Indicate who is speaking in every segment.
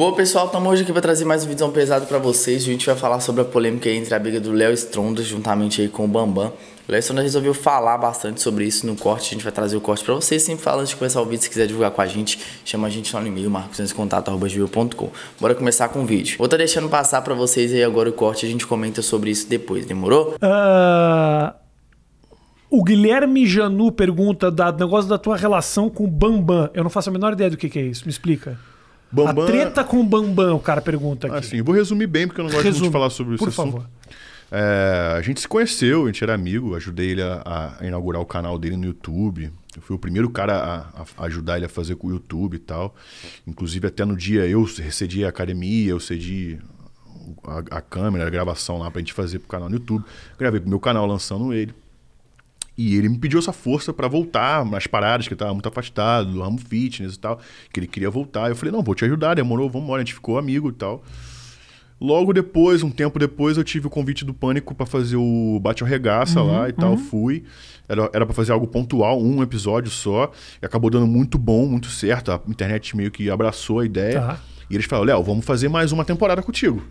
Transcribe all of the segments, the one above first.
Speaker 1: Boa pessoal, estamos hoje aqui para trazer mais um vídeo pesado para vocês. A gente vai falar sobre a polêmica entre a briga do Léo Stronda juntamente aí com o Bambam. O Léo Stronda resolveu falar bastante sobre isso no corte, a gente vai trazer o corte para vocês. Sempre falar antes de começar o vídeo, se quiser divulgar com a gente, chama a gente lá no e-mail, marcoscontato.com. Bora começar com o vídeo. Vou estar tá deixando passar para vocês aí agora o corte, a gente comenta sobre isso depois, demorou?
Speaker 2: Uh... O Guilherme Janu pergunta do negócio da tua relação com o Bambam. Eu não faço a menor ideia do que, que é isso, me explica. Bambam... A treta
Speaker 1: com o Bambam, o cara pergunta aqui. Assim, eu vou resumir bem, porque eu não gosto Resume, muito de falar sobre isso. Por favor. É, a gente se conheceu, a gente era amigo, ajudei ele a, a, inaugurar o canal dele no YouTube. Eu fui o primeiro cara a, a ajudar ele a fazer com o YouTube e tal. Inclusive, até no dia eu cedi a academia, eu cedi a, a câmera, a gravação lá pra gente fazer pro canal no YouTube. Gravei pro meu canal lançando ele. E ele me pediu essa força para voltar nas paradas, que eu tava muito afastado, do ramo fitness e tal, que ele queria voltar. Eu falei, não, vou te ajudar, demorou, vamos embora, a gente ficou amigo e tal. Logo depois, um tempo depois, eu tive o convite do Pânico para fazer o Bate ou Regaça uhum, lá e tal, uhum. fui. Era, era pra fazer algo pontual, um episódio só. E acabou dando muito bom, muito certo. A internet meio que abraçou a ideia. Tá. E eles falaram, Léo, vamos fazer mais uma temporada contigo.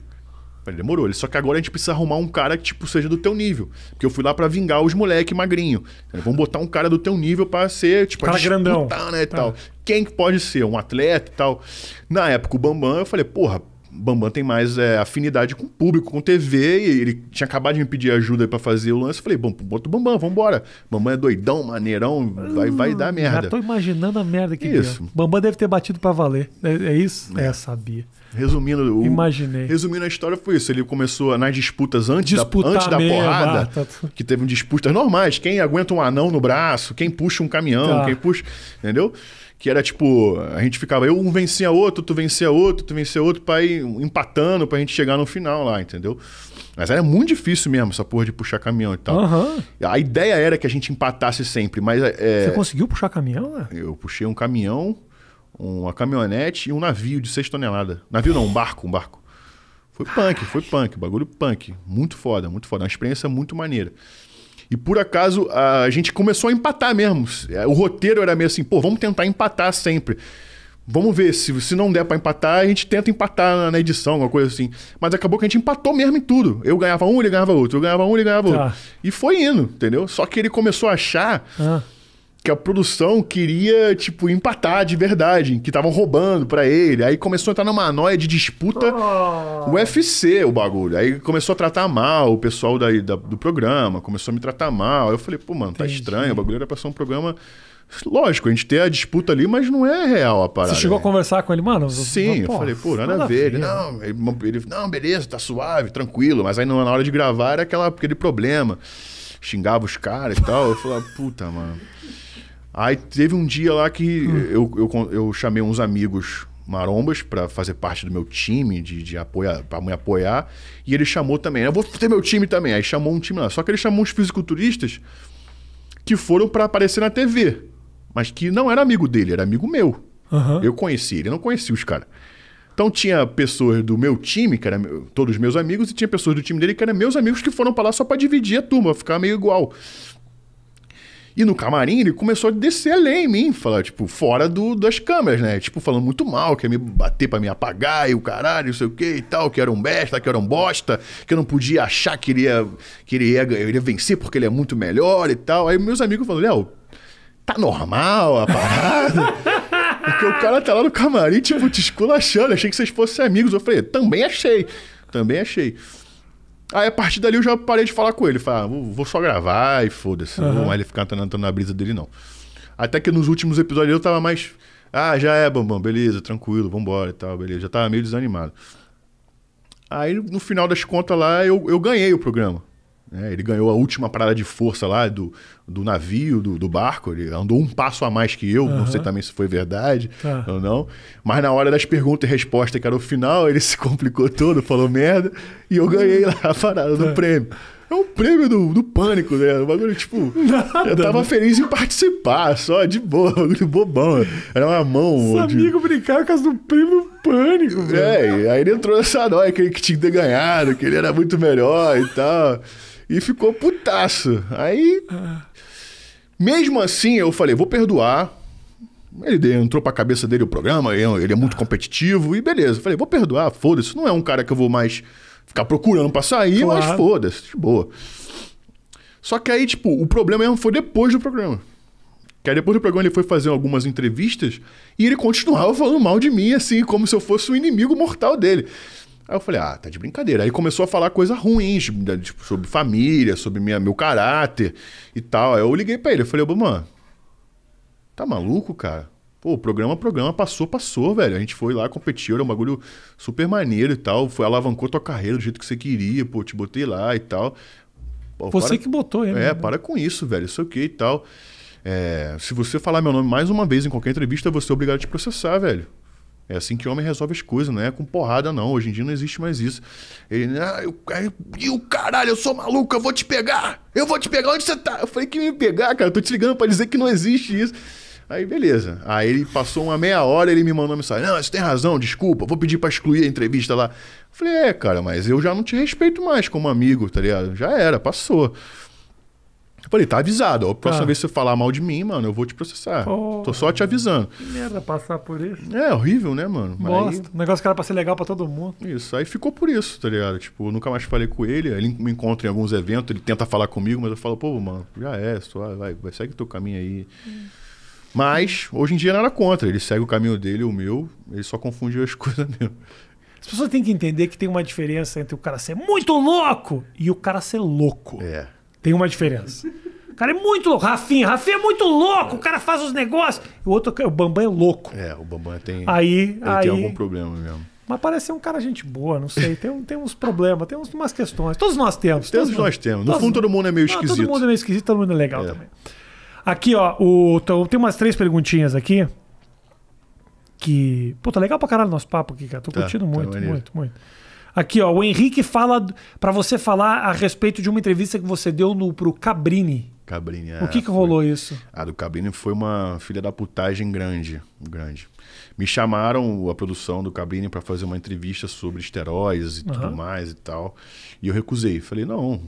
Speaker 1: Falei, demorou. Ele, só que agora a gente precisa arrumar um cara que, tipo, seja do teu nível. Porque eu fui lá para vingar os moleque magrinho. Falei, vamos botar um cara do teu nível para ser, tipo, cara grandão. né, e tá. tal. Quem que pode ser? Um atleta e tal. Na época, o Bambam, eu falei, porra, Bambam tem mais é, afinidade com o público, com TV, e ele tinha acabado de me pedir ajuda para fazer o lance. Eu falei, bom, bota o Bambam, vambora. Bambam é doidão, maneirão, vai, vai hum, dar merda. Já tô
Speaker 2: imaginando a merda que isso. Deu. Bambam deve ter batido para valer. É, é isso? É. é, sabia.
Speaker 1: Resumindo, o, imaginei. Resumindo a história foi isso. Ele começou nas disputas antes da, antes da porrada, ah, tá que teve disputas normais. Quem aguenta um anão no braço, quem puxa um caminhão, tá. quem puxa, entendeu? Que era tipo, a gente ficava, eu um vencia outro, tu vencia outro, tu vencia outro, pai empatando pra gente chegar no final lá, entendeu? Mas era muito difícil mesmo essa porra de puxar caminhão e tal. Uhum. A ideia era que a gente empatasse sempre, mas. É... é Você conseguiu puxar caminhão, né? Eu puxei um caminhão, uma caminhonete e um navio de 6 toneladas. Navio não, um barco, um barco. Foi punk, foi punk, bagulho punk. Muito foda, muito foda. Uma experiência muito maneira. E por acaso a gente começou a empatar mesmo. É, o roteiro era meio assim, pô, vamos tentar empatar sempre. Vamos ver, se, se não der para empatar, a gente tenta empatar na, na, edição, alguma coisa assim. Mas acabou que a gente empatou mesmo em tudo. Eu ganhava um, ele ganhava outro. Eu ganhava um, ele ganhava tá. outro. E foi indo, entendeu? Só que ele começou a achar ah. que a produção queria, tipo, empatar de verdade, que estavam roubando para ele. Aí começou a entrar numa noia de disputa oh. Ah. UFC, o bagulho. Aí começou a tratar mal o pessoal daí, da, do programa, começou a me tratar mal. Aí eu falei, pô, mano, tá Entendi. estranho, o bagulho era pra ser um programa Lógico, a gente tem a disputa ali, mas não é real a parada. Você chegou
Speaker 2: a né? conversar com ele, mano? Sim, eu falei, pô, nada a ver. Ele, não,
Speaker 1: ele, não, beleza, tá suave, tranquilo. Mas aí na hora de gravar era aquela, aquele problema. Xingava os caras e tal. Eu falava, puta, mano. Aí teve um dia lá que hum. eu, eu, eu, chamei uns amigos marombas para fazer parte do meu time, de, de apoiar, pra me apoiar. E ele chamou também. Eu vou ter meu time também. Aí chamou um time lá. Só que ele chamou uns fisiculturistas que foram para aparecer na TV mas que não era amigo dele, era amigo meu. Uhum. Eu conheci, ele não conhecia os caras. Então tinha pessoas do meu time, que eram todos meus amigos, e tinha pessoas do time dele que eram meus amigos que foram para lá só para dividir a turma, ficar meio igual. E no camarim ele começou a descer além em mim, falar, tipo, fora do, das câmeras, né? Tipo, falando muito mal, que ia me bater pra me apagar e o caralho, não sei o que e tal, que era um besta, que era um bosta, que eu não podia achar que ele ia, que ele ia, ele ia vencer porque ele é muito melhor e tal. Aí meus amigos falaram, Léo, tá normal a parada? Porque o cara tá lá no camarim, tipo, te esculachando. Achei que vocês fossem amigos. Eu falei, também achei. Também achei. Aí a partir dali eu já parei de falar com ele. Falei, ah, vou só gravar e foda-se. Uhum. Não vai ele ficar entrando na brisa dele, não. Até que nos últimos episódios eu tava mais. Ah, já é, Bambam, beleza, tranquilo, vambora e tal, beleza. Já tava meio desanimado. Aí no final das contas lá eu, eu ganhei o programa. Né? ele ganhou a última parada de força lá do, do navio, do, do barco. Ele andou um passo a mais que eu. Uhum. Não sei também se foi verdade tá. ou não. Mas na hora das perguntas e respostas, que era o final, ele se complicou todo, falou merda. E eu ganhei lá a parada tá. do é. prêmio. É um prêmio do, do pânico, né? O bagulho, tipo. Nada, eu tava né? feliz em participar, só de boa, bagulho bobão. Era uma mão. Os de... amigos
Speaker 2: brincaram por causa do prêmio pânico,
Speaker 1: É, aí ele entrou nessa nóia que ele tinha que ter ganhado, que ele era muito melhor e tal. E ficou putaço. Aí. Mesmo assim, eu falei, vou perdoar. Ele entrou pra cabeça dele o programa, ele é, é muito ah. competitivo, e beleza. Eu falei, vou perdoar, foda-se. Não é um cara que eu vou mais ficar procurando pra sair, claro. mas foda-se, de boa. Só que aí, tipo, o problema mesmo foi depois do programa. Que aí depois do programa ele foi fazer algumas entrevistas e ele continuava falando mal de mim, assim, como se eu fosse o um inimigo mortal dele. Aí eu falei, ah, tá de brincadeira. Aí começou a falar coisa ruins tipo, sobre família, sobre minha, meu caráter e tal. Aí eu liguei para ele, eu falei, ô, mano, tá maluco, cara? Pô, programa, programa, passou, passou, velho. A gente foi lá, competiu, era um bagulho super maneiro e tal. Foi, alavancou tua carreira do jeito que você queria, pô, te botei lá e tal. Pô, você para... que
Speaker 2: botou hein? É, né? para
Speaker 1: com isso, velho, isso aqui e tal. É, se você falar meu nome mais uma vez em qualquer entrevista, você é obrigado a te processar, velho. É assim que homem resolve as coisas, não é com porrada, não. Hoje em dia não existe mais isso. Ele, ah, eu, e o caralho, eu sou maluco, eu vou te pegar! Eu vou te pegar, onde você tá? Eu falei que me pegar, cara, eu tô te ligando pra dizer que não existe isso. Aí, beleza. Aí ele passou uma meia hora, ele me mandou uma mensagem. Não, você tem razão, desculpa, vou pedir para excluir a entrevista lá. Eu falei, é, cara, mas eu já não te respeito mais como amigo, tá ligado? Já era, passou. Tipo, eu falei, tá avisado. A próxima tá. vez que você falar mal de mim, mano, eu vou te processar. Porra, Tô só te avisando.
Speaker 2: Que merda passar por isso. É, horrível, né, mano? Bosta. Aí... O negócio que era pra ser legal pra todo mundo.
Speaker 1: Isso, aí ficou por isso, tá ligado? Tipo, eu nunca mais falei com ele. Ele me encontra em alguns eventos, ele tenta falar comigo, mas eu falo, pô, mano, já é, só vai, vai segue o teu caminho aí. Hum. Mas, hoje em dia, nada contra. Ele segue o caminho dele, o meu. Ele só confundiu as coisas mesmo.
Speaker 2: As pessoas têm que entender que tem uma diferença entre o cara ser muito louco e o cara ser louco. É. Tem uma diferença. O cara é muito louco. Rafinha, Rafinha é muito louco, o cara faz os negócios. O outro, o Bambam é louco. É, o Bambam tem. Aí, ele aí... tem algum problema mesmo. Mas parece ser um cara gente boa, não sei. Tem, tem uns problemas, tem umas questões. Todos nós temos. Todos, todos nós temos. No fundo, todo mundo é meio não, esquisito. Todo mundo é meio esquisito, todo mundo é legal é. também. Aqui, ó, o, tem umas três perguntinhas aqui. Que. Pô, tá legal pra caralho nosso papo aqui, cara. Tô tá, curtindo muito, tá muito, muito, muito. Aqui, ó, o Henrique fala para você falar a respeito de uma entrevista que você deu no, pro Cabrini.
Speaker 1: Cabrini, é, O que, é, que rolou isso? A ah, do Cabrini foi uma filha da putagem grande, grande. Me chamaram a produção do Cabrini para fazer uma entrevista sobre esteróides e uhum. tudo mais e tal. E eu recusei. Falei, não,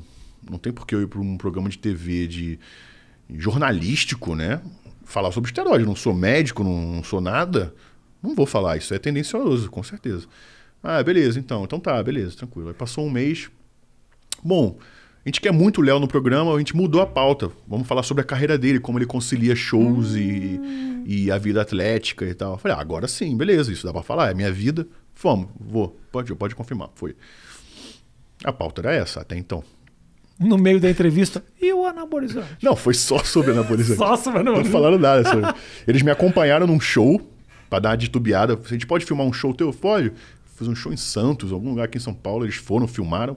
Speaker 1: não tem por que eu ir para um programa de TV de jornalístico, né? Falar sobre esteróides, Não sou médico, não, não sou nada. Não vou falar. Isso é tendencioso, com certeza. Ah, beleza, então. Então tá, beleza, tranquilo. Aí passou um mês. Bom, a gente quer muito o Léo no programa, a gente mudou a pauta. Vamos falar sobre a carreira dele, como ele concilia shows hum. e, e a vida atlética e tal. Eu falei, ah, agora sim, beleza, isso dá pra falar, é minha vida. Vamos, vou, pode, pode confirmar, foi. A pauta era essa até então.
Speaker 2: No meio da entrevista, e o anabolizante?
Speaker 1: Não, foi só sobre anabolizante. só sobre anabolizante. Não falaram nada sobre. Eles me acompanharam num show, pra dar uma titubeada. A gente pode filmar um show teu? Pode. Fiz um show em Santos, algum lugar aqui em São Paulo. Eles foram, filmaram.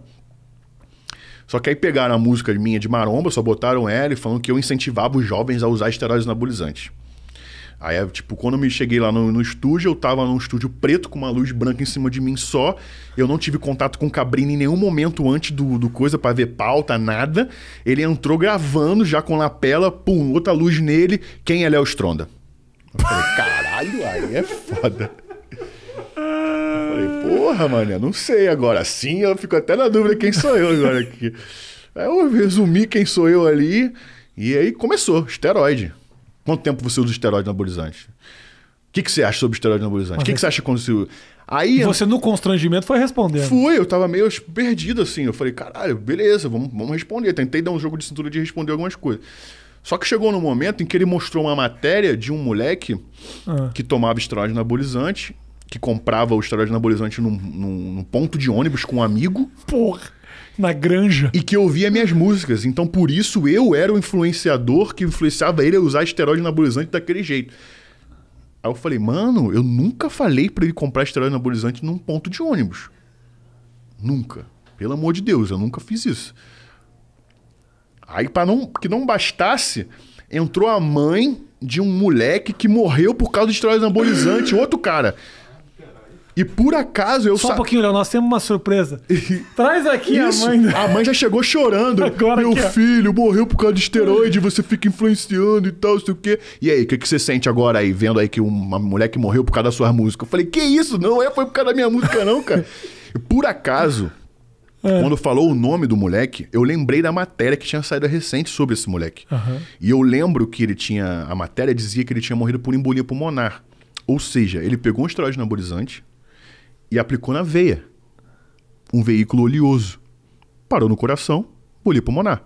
Speaker 1: Só que aí pegaram a música minha de maromba, só botaram ela e falando que eu incentivava os jovens a usar esteroides anabolizantes. Aí, tipo, quando eu me cheguei lá no, no, estúdio, eu tava num estúdio preto com uma luz branca em cima de mim só. Eu não tive contato com o Cabrini em nenhum momento antes do, do coisa para ver pauta, nada. Ele entrou gravando já com lapela, pum, outra luz nele. Quem é Léo Stronda? Eu falei, caralho, aí é foda. Falei, porra, mané, não sei agora. Assim eu fico até na dúvida quem sou eu agora aqui. Aí eu resumi quem sou eu ali. E aí começou, esteroide. Quanto tempo você usa esteroide anabolizante? O que, que você acha sobre esteroide anabolizante? O que, que você é acha quando você. Aí, você no constrangimento foi respondendo. Fui, eu tava meio perdido assim. Eu falei, caralho, beleza, vamos, vamos responder. Tentei dar um jogo de cintura de responder algumas coisas. Só que chegou no momento em que ele mostrou uma matéria de um moleque ah. que tomava esteroide anabolizante que comprava o esteroide anabolizante num, num, num ponto de ônibus com um amigo.
Speaker 2: Porra! Na granja. E que
Speaker 1: ouvia minhas músicas. Então, por isso, eu era o influenciador que influenciava ele a usar esteroide anabolizante daquele jeito. Aí eu falei, mano, eu nunca falei para ele comprar esteroide anabolizante num ponto de ônibus. Nunca. Pelo amor de Deus, eu nunca fiz isso. Aí, para não que não bastasse, entrou a mãe de um moleque que morreu por causa de esteroide anabolizante, outro cara. E por acaso
Speaker 2: eu Só sa... um pouquinho, Léo, nós temos uma surpresa. Traz aqui Isso. a mãe. A mãe já chegou
Speaker 1: chorando. Agora Meu aqui, filho morreu por causa de esteroide, você fica influenciando e tal, sei o quê. E aí, o que, que você sente agora aí, vendo aí que uma mulher que morreu por causa da sua música? Eu falei, que isso? Não é, foi por causa da minha música, não, cara. E por acaso, é. Quando falou o nome do moleque, eu lembrei da matéria que tinha saído recente sobre esse moleque. Uhum. E eu lembro que ele tinha. A matéria dizia que ele tinha morrido por embolia pulmonar. Ou seja, ele pegou um esteroide anabolizante, e aplicou na veia. Um veículo oleoso. Parou no coração, embolia pulmonar.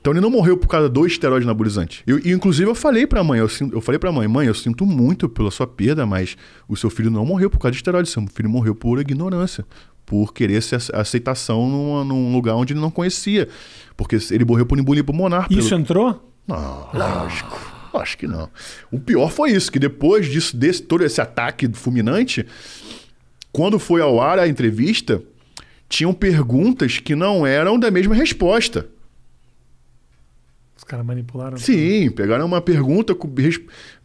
Speaker 1: Então ele não morreu por causa do esteroide anabolizante. Eu, inclusive eu falei para mãe, eu, eu falei para mãe, mãe, eu sinto muito pela sua perda, mas o seu filho não morreu por causa de esteroide, seu filho morreu por ignorância, por querer essa aceitação num lugar onde ele não conhecia, porque ele morreu por embolia pulmonar. Isso pelo... entrou? Não, lógico. Acho que não. O pior foi isso, que depois disso, desse todo esse ataque fulminante, quando foi ao ar a entrevista, tinham perguntas que não eram da mesma resposta.
Speaker 2: Os caras manipularam? Né?
Speaker 1: Sim, pegaram uma pergunta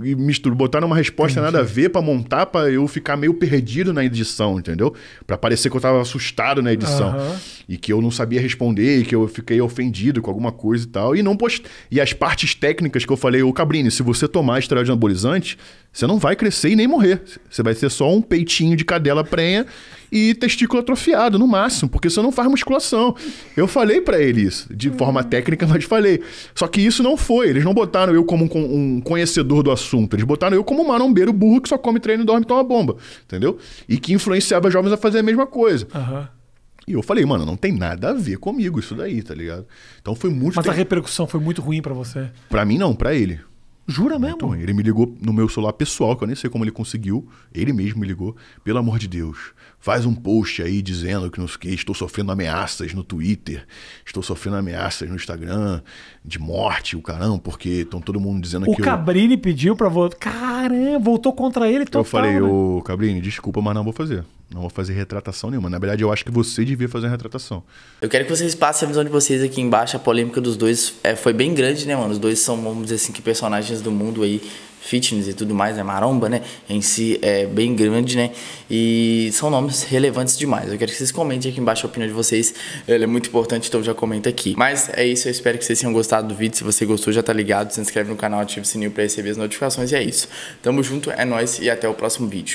Speaker 1: e misturaram, botaram uma resposta Entendi. nada a ver para montar, para eu ficar meio perdido na edição, entendeu? Para parecer que eu tava assustado na edição. Uhum. E que eu não sabia responder, e que eu fiquei ofendido com alguma coisa e tal. E não post... E as partes técnicas que eu falei, ô Cabrini, se você tomar esteroide anabolizante, você não vai crescer e nem morrer. Você vai ser só um peitinho de cadela prenha e testículo atrofiado, no máximo, porque você não faz musculação. Eu falei para eles isso, de forma técnica, mas falei. Só que isso não foi. Eles não botaram eu como um, um conhecedor do assunto. Eles botaram eu como um marombeiro burro que só come, treino, dorme e toma bomba. Entendeu? E que influenciava jovens a fazer a mesma coisa. Aham. Uhum. E eu falei, mano, não tem nada a ver comigo isso daí, tá ligado? Então foi muito. Mas tempo... a
Speaker 2: repercussão foi muito ruim para você?
Speaker 1: Para mim não, para ele. Jura mesmo? Então, ele me ligou no meu celular pessoal, que eu nem sei como ele conseguiu. Ele mesmo me ligou. Pelo amor de Deus, faz um post aí dizendo que não sei que, estou sofrendo ameaças no Twitter, estou sofrendo ameaças no Instagram, de morte, o caramba, porque estão todo mundo dizendo o que. O
Speaker 2: Cabrini eu... pediu pra voltar. Caramba, voltou contra ele total. Eu falei, né?
Speaker 1: ô Cabrini, desculpa, mas não vou fazer. Não vou fazer retratação nenhuma. Na verdade, eu acho que você devia fazer a retratação. Eu quero que vocês passem a visão de vocês aqui embaixo. A polêmica dos dois é, foi bem grande, né, mano? Os dois são, vamos dizer assim, que personagens do mundo aí, fitness e tudo mais, né? Maromba, né? Em si é bem grande, né? E são nomes relevantes demais. Eu quero que vocês comentem aqui embaixo a opinião de vocês. Ela é muito importante, então já comenta aqui. Mas é isso, eu espero que vocês tenham gostado do vídeo. Se você gostou, já tá ligado. Se inscreve no canal, ativa o sininho pra receber as notificações e é isso. Tamo junto, é nóis e até o próximo vídeo.